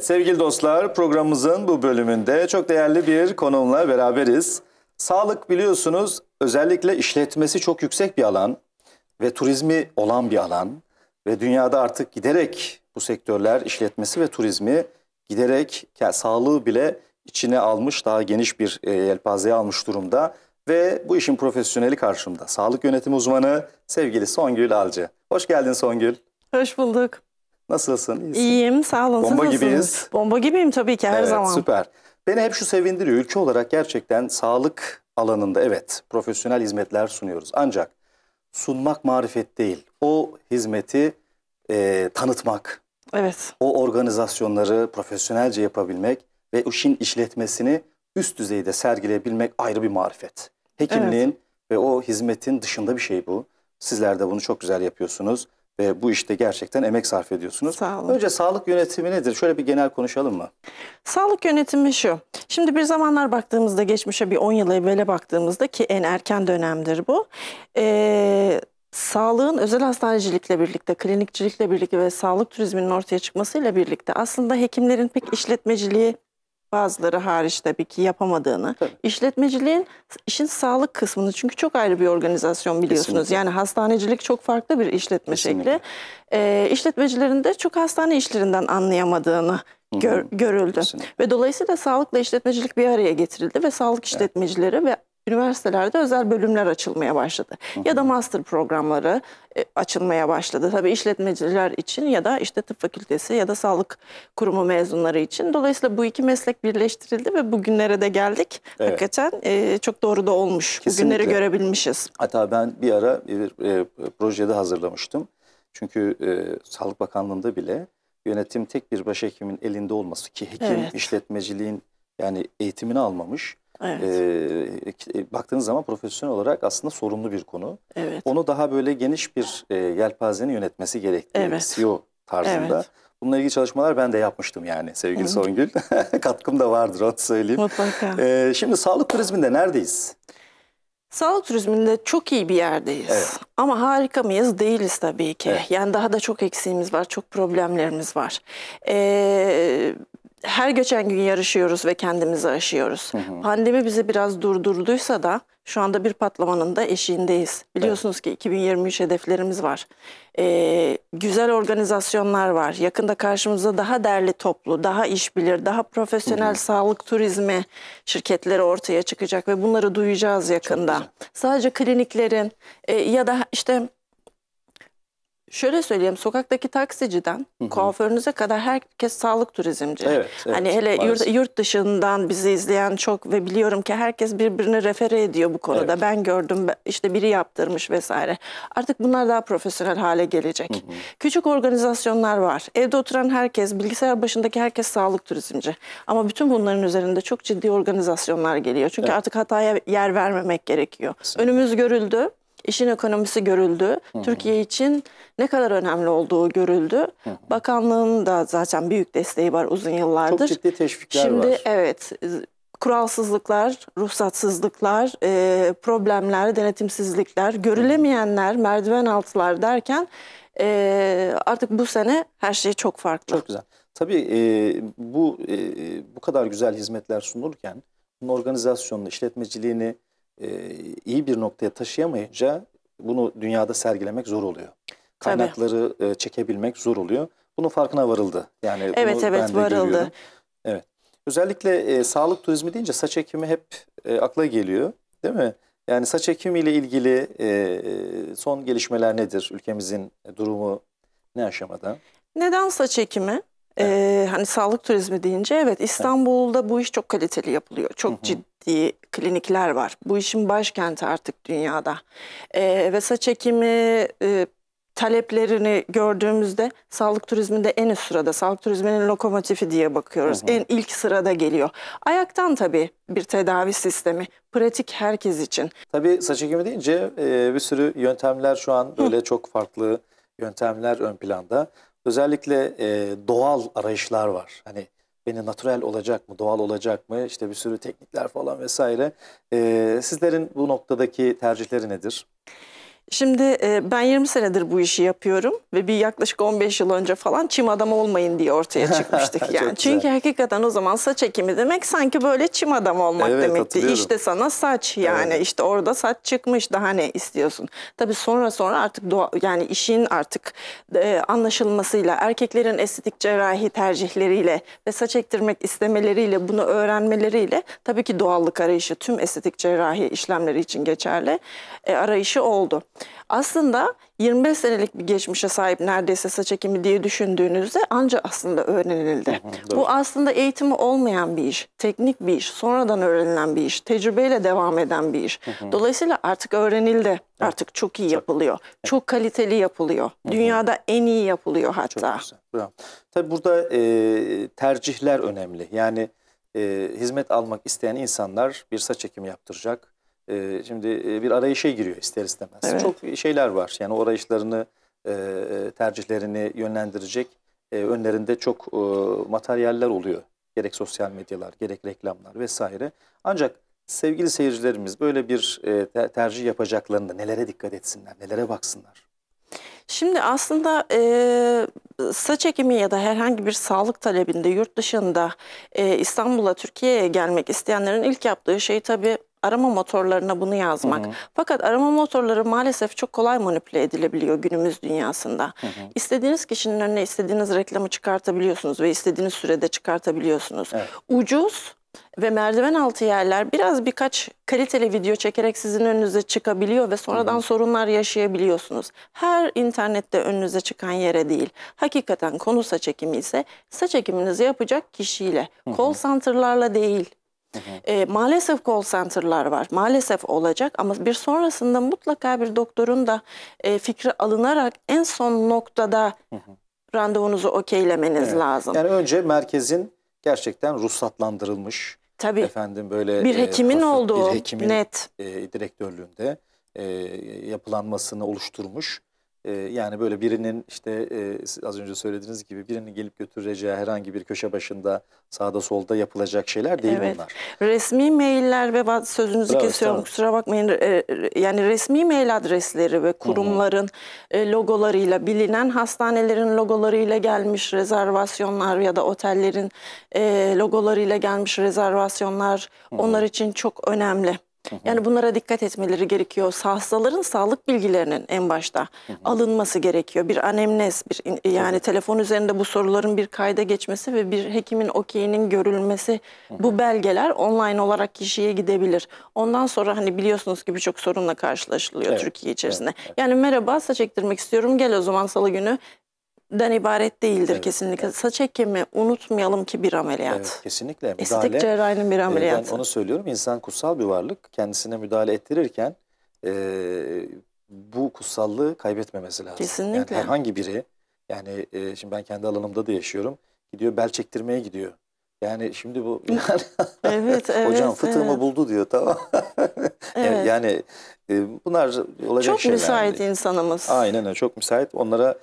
Evet sevgili dostlar programımızın bu bölümünde çok değerli bir konumla beraberiz. Sağlık biliyorsunuz özellikle işletmesi çok yüksek bir alan ve turizmi olan bir alan ve dünyada artık giderek bu sektörler işletmesi ve turizmi giderek yani sağlığı bile içine almış daha geniş bir e, yelpazeye almış durumda ve bu işin profesyoneli karşımda sağlık yönetimi uzmanı sevgili Songül Alcı. Hoş geldin Songül. Hoş bulduk. Nasılsın? İyisin. İyiyim sağ olun. Bomba Nasılsınız? gibiyiz. Bomba gibiyim tabii ki her evet, zaman. Süper. Beni hep şu sevindiriyor. Ülke olarak gerçekten sağlık alanında evet profesyonel hizmetler sunuyoruz. Ancak sunmak marifet değil. O hizmeti e, tanıtmak, evet. o organizasyonları profesyonelce yapabilmek ve işin işletmesini üst düzeyde sergileyebilmek ayrı bir marifet. Hekimliğin evet. ve o hizmetin dışında bir şey bu. Sizler de bunu çok güzel yapıyorsunuz e, bu işte gerçekten emek sarf ediyorsunuz. Sağ olun. Önce sağlık yönetimi nedir? Şöyle bir genel konuşalım mı? Sağlık yönetimi şu. Şimdi bir zamanlar baktığımızda geçmişe bir 10 yıl evvele baktığımızda ki en erken dönemdir bu. Eee sağlığın özel hastanecilikle birlikte, klinikçilikle birlikte ve sağlık turizminin ortaya çıkmasıyla birlikte aslında hekimlerin pek işletmeciliği bazıları hariç tabii ki yapamadığını. Tabii. İşletmeciliğin işin sağlık kısmını çünkü çok ayrı bir organizasyon biliyorsunuz. Kesinlikle. Yani hastanecilik çok farklı bir işletme Kesinlikle. şekli. Ee, işletmecilerin de çok hastane işlerinden anlayamadığını gör, görüldü. Kesinlikle. Ve dolayısıyla sağlıkla işletmecilik bir araya getirildi ve sağlık işletmecileri evet. ve üniversitelerde özel bölümler açılmaya başladı. Hı hı. Ya da master programları e, açılmaya başladı. Tabii işletmeciler için ya da işte tıp fakültesi ya da sağlık kurumu mezunları için. Dolayısıyla bu iki meslek birleştirildi ve bugünlere de geldik. Evet. Hakikaten e, çok doğru da olmuş. Kesinlikle. Bugünleri görebilmişiz. Hatta ben bir ara bir e, projede hazırlamıştım. Çünkü e, Sağlık Bakanlığı'nda bile yönetim tek bir başhekimin elinde olması ki hekim evet. işletmeciliğin yani eğitimini almamış Evet. Ee, e, baktığınız zaman profesyonel olarak aslında sorumlu bir konu. Evet. Onu daha böyle geniş bir e, yelpazenin yönetmesi gerektiği evet. CEO tarzında. Evet. Bununla ilgili çalışmalar ben de yapmıştım yani sevgili evet. Songül. Katkım da vardır onu söyleyeyim. Mutlaka. Ee, şimdi sağlık turizminde neredeyiz? Sağlık turizminde çok iyi bir yerdeyiz. Evet. Ama harika mıyız? Değiliz tabii ki. Evet. Yani daha da çok eksiğimiz var, çok problemlerimiz var. Ee, her geçen gün yarışıyoruz ve kendimizi aşıyoruz. Hı hı. Pandemi bizi biraz durdurduysa da şu anda bir patlamanın da eşiğindeyiz. Biliyorsunuz evet. ki 2023 hedeflerimiz var. Ee, güzel organizasyonlar var. Yakında karşımıza daha derli toplu, daha işbilir, daha profesyonel hı hı. sağlık turizmi şirketleri ortaya çıkacak ve bunları duyacağız yakında. Sadece kliniklerin e, ya da işte şöyle söyleyeyim sokaktaki taksiciden Hı-hı. kuaförünüze kadar herkes sağlık turizmci. Evet, evet, hani hele yurt, yurt dışından bizi izleyen çok ve biliyorum ki herkes birbirini refere ediyor bu konuda. Evet. Ben gördüm işte biri yaptırmış vesaire. Artık bunlar daha profesyonel hale gelecek. Hı-hı. Küçük organizasyonlar var. Evde oturan herkes, bilgisayar başındaki herkes sağlık turizmci. Ama bütün bunların üzerinde çok ciddi organizasyonlar geliyor. Çünkü evet. artık hataya yer vermemek gerekiyor. Kesinlikle. Önümüz görüldü işin ekonomisi görüldü. Hı hı. Türkiye için ne kadar önemli olduğu görüldü. Hı hı. Bakanlığın da zaten büyük desteği var uzun yıllardır. Çok ciddi teşvikler Şimdi, var. Şimdi evet kuralsızlıklar, ruhsatsızlıklar, e, problemler, denetimsizlikler, görülemeyenler, merdiven altılar derken e, artık bu sene her şey çok farklı. Çok güzel. Tabii e, bu e, bu kadar güzel hizmetler sunulurken bunun organizasyonunu, işletmeciliğini, e, iyi bir noktaya taşıyamayınca bunu dünyada sergilemek zor oluyor. Kaynakları e, çekebilmek zor oluyor. Bunun farkına varıldı. Yani evet evet ben de varıldı. Görüyorum. Evet. Özellikle e, sağlık turizmi deyince saç ekimi hep e, akla geliyor değil mi? Yani saç ekimiyle ilgili e, son gelişmeler nedir? Ülkemizin durumu ne aşamada? Neden saç ekimi? Ee, hani sağlık turizmi deyince evet İstanbul'da bu iş çok kaliteli yapılıyor. Çok hı hı. ciddi klinikler var. Bu işin başkenti artık dünyada. Ee, ve saç ekimi e, taleplerini gördüğümüzde sağlık turizminde en üst sırada, sağlık turizminin lokomotifi diye bakıyoruz. Hı hı. En ilk sırada geliyor. Ayaktan tabii bir tedavi sistemi. Pratik herkes için. Tabii saç ekimi deyince e, bir sürü yöntemler şu an böyle hı. çok farklı yöntemler ön planda. Özellikle e, doğal arayışlar var. Hani beni natürel olacak mı, doğal olacak mı? İşte bir sürü teknikler falan vesaire. E, sizlerin bu noktadaki tercihleri nedir? Şimdi e, ben 20 senedir bu işi yapıyorum ve bir yaklaşık 15 yıl önce falan çim adamı olmayın diye ortaya çıkmıştık. yani. Çünkü hakikaten o zaman saç ekimi demek sanki böyle çim adamı olmak evet, demekti. İşte sana saç yani evet. işte orada saç çıkmış daha ne istiyorsun. Tabii sonra sonra artık doğa, yani işin artık e, anlaşılmasıyla erkeklerin estetik cerrahi tercihleriyle ve saç ektirmek istemeleriyle bunu öğrenmeleriyle tabii ki doğallık arayışı tüm estetik cerrahi işlemleri için geçerli e, arayışı oldu. Aslında 25 senelik bir geçmişe sahip neredeyse saç ekimi diye düşündüğünüzde anca aslında öğrenildi. Hı Bu aslında eğitimi olmayan bir iş, teknik bir iş, sonradan öğrenilen bir iş, tecrübeyle devam eden bir iş. Dolayısıyla artık öğrenildi, artık çok iyi yapılıyor, çok kaliteli yapılıyor, dünyada en iyi yapılıyor hatta. Çok güzel. Tabii burada e, tercihler önemli. Yani e, hizmet almak isteyen insanlar bir saç ekimi yaptıracak ee, şimdi e, bir arayışa giriyor ister istemez. Evet. Çok şeyler var. Yani o arayışlarını, e, e, tercihlerini yönlendirecek önlerinde çok materyaller oluyor. Gerek sosyal medyalar, gerek reklamlar vesaire. Ancak sevgili seyircilerimiz böyle bir tercih yapacaklarında nelere dikkat etsinler, nelere baksınlar? Şimdi aslında e, saç ekimi ya da herhangi bir sağlık talebinde yurt dışında e, İstanbul'a, Türkiye'ye gelmek isteyenlerin ilk yaptığı şey tabii arama motorlarına bunu yazmak. Hı hı. Fakat arama motorları maalesef çok kolay manipüle edilebiliyor günümüz dünyasında. Hı hı. İstediğiniz kişinin önüne istediğiniz reklamı çıkartabiliyorsunuz ve istediğiniz sürede çıkartabiliyorsunuz. Evet. Ucuz ve merdiven altı yerler biraz birkaç kaliteli video çekerek sizin önünüze çıkabiliyor ve sonradan Hı-hı. sorunlar yaşayabiliyorsunuz. Her internette önünüze çıkan yere değil. Hakikaten konu saç ekimi ise saç ekiminizi yapacak kişiyle, Hı-hı. call center'larla değil. E, maalesef call center'lar var. Maalesef olacak ama bir sonrasında mutlaka bir doktorun da e, fikri alınarak en son noktada hı hı. randevunuzu okeylemeniz evet. lazım. Yani önce merkezin gerçekten ruhsatlandırılmış Tabii. efendim böyle bir hekimin e, olduğu bir hekimin, net e, direktörlüğünde e, yapılanmasını oluşturmuş yani böyle birinin işte az önce söylediğiniz gibi birinin gelip götüreceği herhangi bir köşe başında sağda solda yapılacak şeyler değil evet. bunlar. Resmi mailler ve sözünüzü evet, kesiyorum tamam. kusura bakmayın. E, yani resmi mail adresleri ve kurumların Hı e, -hı. logolarıyla bilinen hastanelerin logolarıyla gelmiş rezervasyonlar ya da otellerin e, logolarıyla gelmiş rezervasyonlar Hı -hı. onlar için çok önemli. Yani bunlara dikkat etmeleri gerekiyor. Hastaların sağlık bilgilerinin en başta alınması gerekiyor. Bir anemnez, bir yani telefon üzerinde bu soruların bir kayda geçmesi ve bir hekimin okeyinin görülmesi. Bu belgeler online olarak kişiye gidebilir. Ondan sonra hani biliyorsunuz ki birçok sorunla karşılaşılıyor evet. Türkiye içerisinde. Evet. Yani merhaba saç ektirmek istiyorum gel o zaman salı günü den ibaret değildir evet, kesinlikle. Evet. Saç ekimi unutmayalım ki bir ameliyat. Evet, kesinlikle. Müdahale, Estetik cerrahinin bir ee, ameliyatı. ben onu söylüyorum. İnsan kutsal bir varlık. Kendisine müdahale ettirirken e, bu kutsallığı kaybetmemesi lazım. Kesinlikle. Yani herhangi biri yani e, şimdi ben kendi alanımda da yaşıyorum. Gidiyor bel çektirmeye gidiyor. Yani şimdi bu yani evet, evet, hocam fıtığımı evet. buldu diyor tamam. evet. Yani e, bunlar olacak çok şeyler. Çok müsait değil. insanımız. Aynen öyle çok müsait. Onlara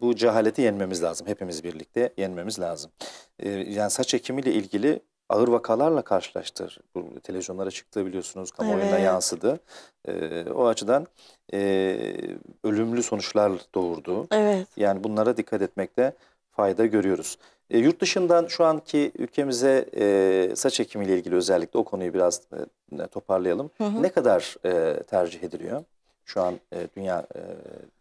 bu cehaleti yenmemiz lazım. Hepimiz birlikte yenmemiz lazım. E, yani saç ekimiyle ilgili ağır vakalarla karşılaştır. Bu televizyonlara çıktı biliyorsunuz kamuoyuna evet. yansıdı. E, o açıdan e, ölümlü sonuçlar doğurdu. Evet. Yani bunlara dikkat etmekte fayda görüyoruz. E, yurt dışından şu anki ülkemize e, saç ekimiyle ilgili özellikle o konuyu biraz e, toparlayalım. Hı hı. Ne kadar e, tercih ediliyor şu an e, dünya e,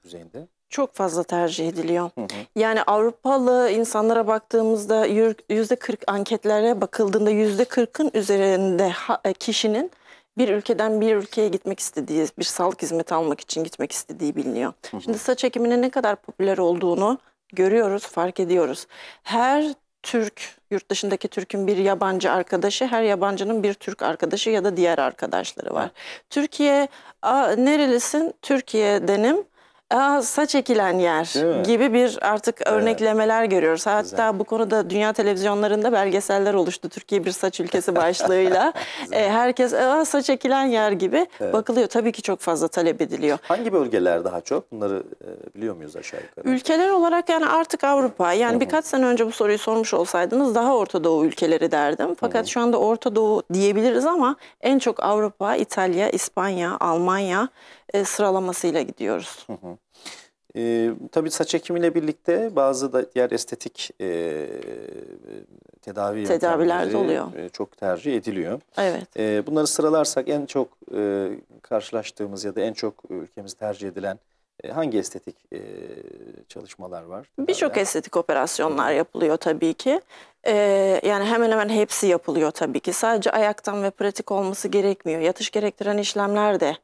düzeyinde? Çok fazla tercih ediliyor. Hı hı. Yani Avrupalı insanlara baktığımızda yüzde %40 anketlere bakıldığında yüzde %40'ın üzerinde e, kişinin bir ülkeden bir ülkeye gitmek istediği, bir sağlık hizmeti almak için gitmek istediği biliniyor. Hı hı. Şimdi saç ekimine ne kadar popüler olduğunu görüyoruz, fark ediyoruz. Her Türk, yurt dışındaki Türk'ün bir yabancı arkadaşı, her yabancının bir Türk arkadaşı ya da diğer arkadaşları var. Türkiye, a, nerelisin? denim. Aa, saç ekilen yer gibi bir artık örneklemeler evet. görüyoruz. Hatta Güzel. bu konuda dünya televizyonlarında belgeseller oluştu. Türkiye bir saç ülkesi başlığıyla. E, herkes Aa, saç ekilen yer gibi evet. bakılıyor. Tabii ki çok fazla talep ediliyor. Hangi bölgeler daha çok? Bunları e, biliyor muyuz aşağı yukarı? Ülkeler olarak yani artık Avrupa. Yani Hı -hı. birkaç sene önce bu soruyu sormuş olsaydınız daha Orta Doğu ülkeleri derdim. Fakat Hı -hı. şu anda Orta Doğu diyebiliriz ama en çok Avrupa, İtalya, İspanya, Almanya e, sıralamasıyla gidiyoruz. Hı hı. E, tabii saç ekimiyle birlikte bazı da diğer estetik e, tedavi tedaviler de oluyor. E, çok tercih ediliyor. Evet. E, bunları sıralarsak en çok e, karşılaştığımız ya da en çok ülkemiz tercih edilen e, hangi estetik e, çalışmalar var? Birçok estetik operasyonlar yapılıyor tabii ki. Ee, yani hemen hemen hepsi yapılıyor tabii ki. Sadece ayaktan ve pratik olması gerekmiyor. Yatış gerektiren işlemler de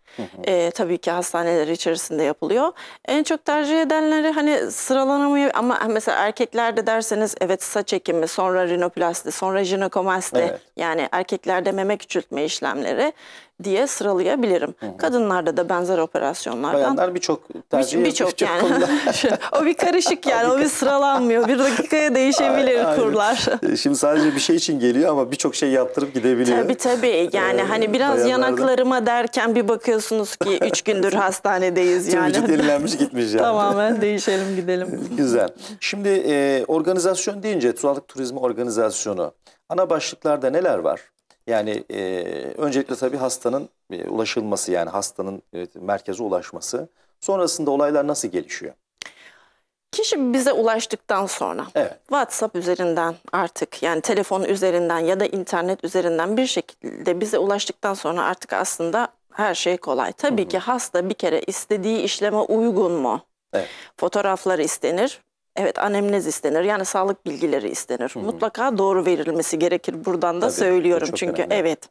e, tabii ki hastaneler içerisinde yapılıyor. En çok tercih edenleri hani sıralanamıyor ama mesela erkeklerde derseniz evet saç ekimi, sonra rinoplasti, sonra jinokomasti evet. yani erkeklerde meme küçültme işlemleri diye sıralayabilirim. Hı. Kadınlarda da benzer operasyonlar. Bayanlar birçok tercih Bir bir yani. o bir karışık yani o bir sıralanmıyor. Bir dakikaya değişebilir kurlar. E, şimdi sadece bir şey için geliyor ama birçok şey yaptırıp gidebiliyor. Tabii tabii e, yani ee, hani biraz bayanlardan... yanaklarıma derken bir bakıyorsunuz ki 3 gündür hastanedeyiz yani. Tüm vücut yenilenmiş gitmiş yani. Tamamen değişelim gidelim. Güzel. Şimdi e, organizasyon deyince sağlık turizmi organizasyonu ana başlıklarda neler var? Yani e, öncelikle tabii hastanın e, ulaşılması yani hastanın e, merkeze ulaşması. Sonrasında olaylar nasıl gelişiyor? Kişi bize ulaştıktan sonra evet. WhatsApp üzerinden artık yani telefon üzerinden ya da internet üzerinden bir şekilde bize ulaştıktan sonra artık aslında her şey kolay. Tabii Hı -hı. ki hasta bir kere istediği işleme uygun mu? Evet. Fotoğraflar istenir. Evet anemnez istenir yani sağlık bilgileri istenir. Hı -hı. Mutlaka doğru verilmesi gerekir buradan da Tabii, söylüyorum çünkü önemli. evet.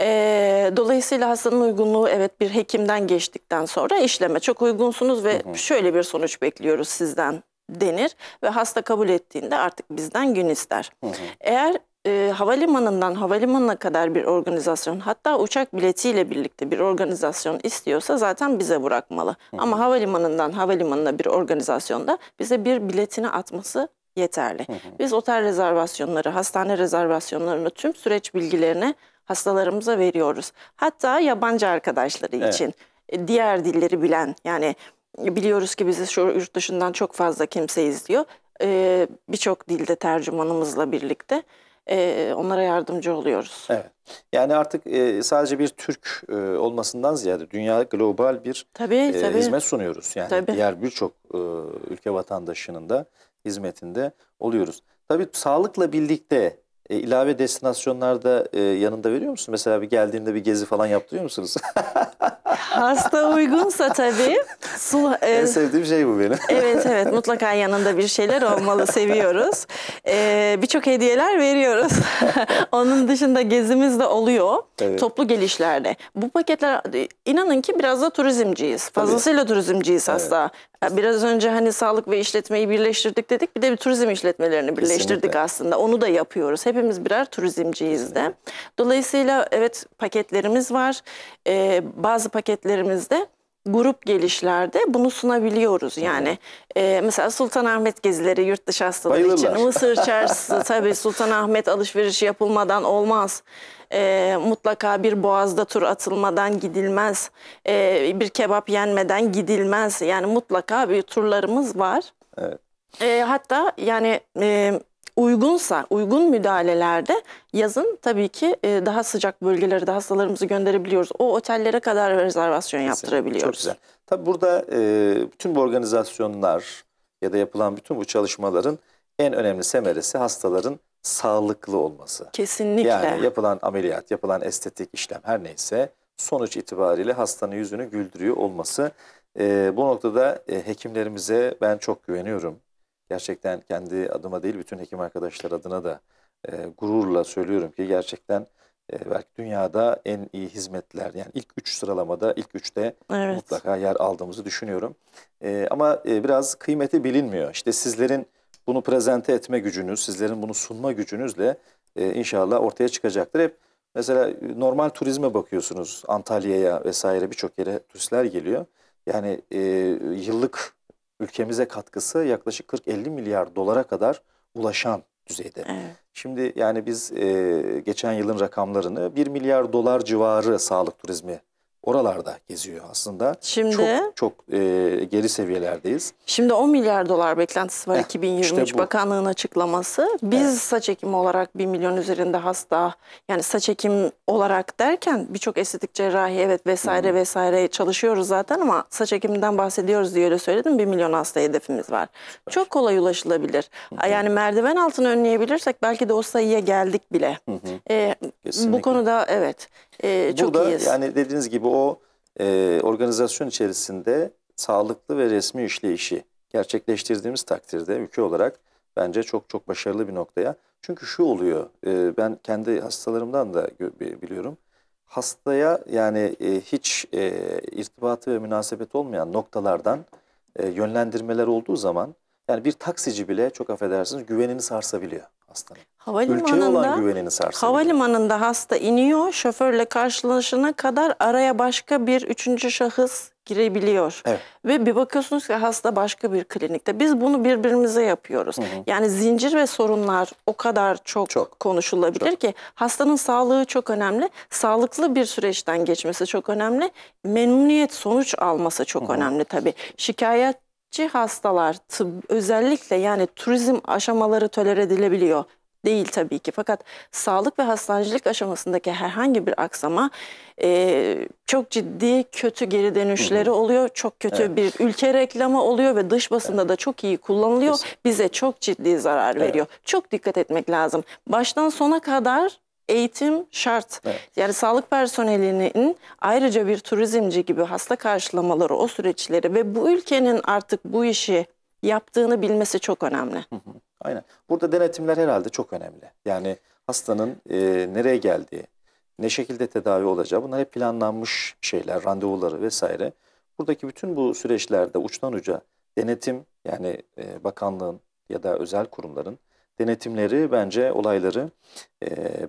Ee, dolayısıyla hastanın uygunluğu evet bir hekimden geçtikten sonra işleme çok uygunsunuz ve Hı -hı. şöyle bir sonuç bekliyoruz sizden denir ve hasta kabul ettiğinde artık bizden gün ister. Hı hı. Eğer e, havalimanından havalimanına kadar bir organizasyon hatta uçak biletiyle birlikte bir organizasyon istiyorsa zaten bize bırakmalı. Hı Ama havalimanından havalimanına bir organizasyonda bize bir biletini atması yeterli. Hı hı. Biz otel rezervasyonları, hastane rezervasyonlarını tüm süreç bilgilerini hastalarımıza veriyoruz. Hatta yabancı arkadaşları evet. için e, diğer dilleri bilen yani biliyoruz ki bizi şu yurt dışından çok fazla kimse izliyor. Ee, Birçok dilde tercümanımızla birlikte e, onlara yardımcı oluyoruz. Evet. Yani artık e, sadece bir Türk e, olmasından ziyade dünya global bir tabii, e, tabii. hizmet sunuyoruz. Yani tabii. diğer birçok e, ülke vatandaşının da hizmetinde oluyoruz. Tabii sağlıkla birlikte e, ilave destinasyonlarda e, yanında veriyor musun? Mesela bir geldiğinde bir gezi falan yaptırıyor musunuz? Hasta uygunsa tabii. Sul, e, en sevdiğim şey bu benim. evet evet mutlaka yanında bir şeyler olmalı seviyoruz. E, Birçok hediyeler veriyoruz. Onun dışında gezimiz de oluyor. Evet. Toplu gelişlerde. Bu paketler inanın ki biraz da turizmciyiz. Fazlasıyla tabii. turizmciyiz evet. Biraz önce hani sağlık ve işletmeyi birleştirdik dedik. Bir de bir turizm işletmelerini birleştirdik Kesinlikle. aslında. Onu da yapıyoruz. Hep hepimiz birer turizmciyiz de. Dolayısıyla evet paketlerimiz var. E, bazı paketlerimizde grup gelişlerde bunu sunabiliyoruz yani. E, mesela Sultanahmet gezileri yurt dışı hastalığı Bayılırlar. için Mısır çarşısı tabii Sultanahmet alışverişi yapılmadan olmaz. E, mutlaka bir boğazda tur atılmadan gidilmez. E, bir kebap yenmeden gidilmez. Yani mutlaka bir turlarımız var. Evet. E, hatta yani e, uygunsa, uygun müdahalelerde yazın tabii ki e, daha sıcak bölgelere de hastalarımızı gönderebiliyoruz. O otellere kadar rezervasyon Kesinlikle. yaptırabiliyoruz. Çok güzel. Tabii burada e, bütün bu organizasyonlar ya da yapılan bütün bu çalışmaların en önemli semeresi hastaların sağlıklı olması. Kesinlikle. Yani yapılan ameliyat, yapılan estetik işlem her neyse sonuç itibariyle hastanın yüzünü güldürüyor olması. E, bu noktada e, hekimlerimize ben çok güveniyorum gerçekten kendi adıma değil bütün hekim arkadaşlar adına da e, gururla söylüyorum ki gerçekten e, belki dünyada en iyi hizmetler yani ilk üç sıralamada ilk üçte evet. mutlaka yer aldığımızı düşünüyorum. E, ama e, biraz kıymeti bilinmiyor. İşte sizlerin bunu prezente etme gücünüz, sizlerin bunu sunma gücünüzle e, inşallah ortaya çıkacaktır. Hep mesela normal turizme bakıyorsunuz Antalya'ya vesaire birçok yere turistler geliyor. Yani e, yıllık ülkemize katkısı yaklaşık 40-50 milyar dolara kadar ulaşan düzeyde. Evet. Şimdi yani biz e, geçen yılın rakamlarını 1 milyar dolar civarı sağlık turizmi oralarda geziyor aslında. Şimdi çok, çok e, geri seviyelerdeyiz. Şimdi 10 milyar dolar beklentisi var eh, 2023 işte Bakanlığın açıklaması. Biz evet. saç ekimi olarak 1 milyon üzerinde hasta yani saç ekim olarak derken birçok estetik cerrahi evet vesaire hmm. vesaire çalışıyoruz zaten ama saç ekiminden bahsediyoruz diye öyle söyledim. 1 milyon hasta hedefimiz var. Süper. Çok kolay ulaşılabilir. Hmm. Yani merdiven altını önleyebilirsek belki de o sayıya geldik bile. Hmm. E, bu konuda evet e, çok Burada, iyiyiz. Yani dediğiniz gibi o e, organizasyon içerisinde sağlıklı ve resmi işleyişi gerçekleştirdiğimiz takdirde ülke olarak bence çok çok başarılı bir noktaya. Çünkü şu oluyor, e, ben kendi hastalarımdan da biliyorum. Hastaya yani e, hiç e, irtibatı ve münasebet olmayan noktalardan e, yönlendirmeler olduğu zaman yani bir taksici bile çok affedersiniz güvenini sarsabiliyor hastanın. Havalimanında, Havalimanında hasta iniyor, şoförle karşılaşana kadar araya başka bir üçüncü şahıs girebiliyor. Evet. Ve bir bakıyorsunuz ki hasta başka bir klinikte. Biz bunu birbirimize yapıyoruz. Hı hı. Yani zincir ve sorunlar o kadar çok, çok. konuşulabilir çok. ki hastanın sağlığı çok önemli. Sağlıklı bir süreçten geçmesi çok önemli. Memnuniyet sonuç alması çok hı hı. önemli tabii. Şikayet Ci hastalar tıp, özellikle yani turizm aşamaları tolere edilebiliyor. Değil tabii ki fakat sağlık ve hastanecilik aşamasındaki herhangi bir aksama e, çok ciddi kötü geri dönüşleri oluyor. Çok kötü evet. bir ülke reklamı oluyor ve dış basında evet. da çok iyi kullanılıyor. Kesinlikle. Bize çok ciddi zarar evet. veriyor. Çok dikkat etmek lazım. Baştan sona kadar eğitim şart. Evet. Yani sağlık personelinin ayrıca bir turizmci gibi hasta karşılamaları, o süreçleri ve bu ülkenin artık bu işi yaptığını bilmesi çok önemli. Aynen. Burada denetimler herhalde çok önemli. Yani hastanın e, nereye geldiği, ne şekilde tedavi olacağı bunlar hep planlanmış şeyler, randevuları vesaire. Buradaki bütün bu süreçlerde uçtan uca denetim yani e, bakanlığın ya da özel kurumların denetimleri bence olayları e,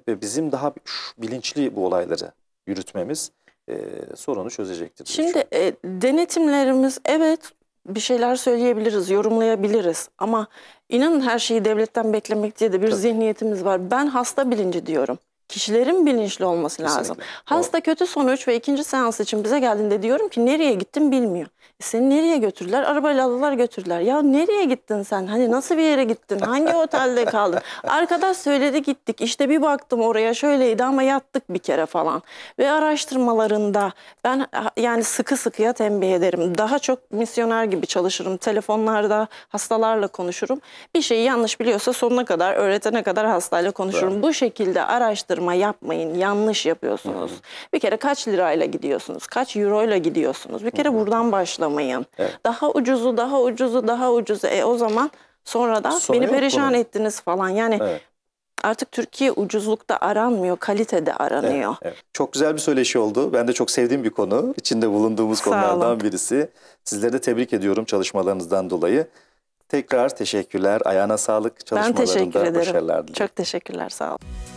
ve bizim daha bilinçli bu olayları yürütmemiz e, sorunu çözecektir. Şimdi e, denetimlerimiz evet bir şeyler söyleyebiliriz, yorumlayabiliriz ama inanın her şeyi devletten beklemek diye de bir Tabii. zihniyetimiz var. Ben hasta bilinci diyorum kişilerin bilinçli olması Kesinlikle. lazım. Hasta o... kötü sonuç ve ikinci seans için bize geldiğinde diyorum ki nereye gittin bilmiyor. E seni nereye götürdüler? Arabayla aldılar götürdüler. Ya nereye gittin sen? Hani nasıl bir yere gittin? Hangi otelde kaldın? Arkadaş söyledi gittik. İşte bir baktım oraya şöyleydi ama yattık bir kere falan. Ve araştırmalarında ben yani sıkı sıkıya tembih ederim. Daha çok misyoner gibi çalışırım. Telefonlarda hastalarla konuşurum. Bir şeyi yanlış biliyorsa sonuna kadar öğretene kadar hastayla konuşurum. Evet. Bu şekilde araştır bastırma yapmayın. Yanlış yapıyorsunuz. Hı hı. Bir kere kaç lirayla gidiyorsunuz? Kaç euroyla gidiyorsunuz? Bir kere hı hı. buradan başlamayın. Evet. Daha ucuzu, daha ucuzu, daha ucuzu. E o zaman sonradan Sonu beni perişan bunun. ettiniz falan. Yani evet artık Türkiye ucuzlukta aranmıyor, kalitede aranıyor. Evet, evet. Çok güzel bir söyleşi oldu. Ben de çok sevdiğim bir konu. İçinde bulunduğumuz Sağ konulardan olun. birisi. Sizleri de tebrik ediyorum çalışmalarınızdan dolayı. Tekrar teşekkürler. Ayağına sağlık. Çalışmalarında ben teşekkür ederim. başarılar dilerim. Çok teşekkürler. Sağ olun.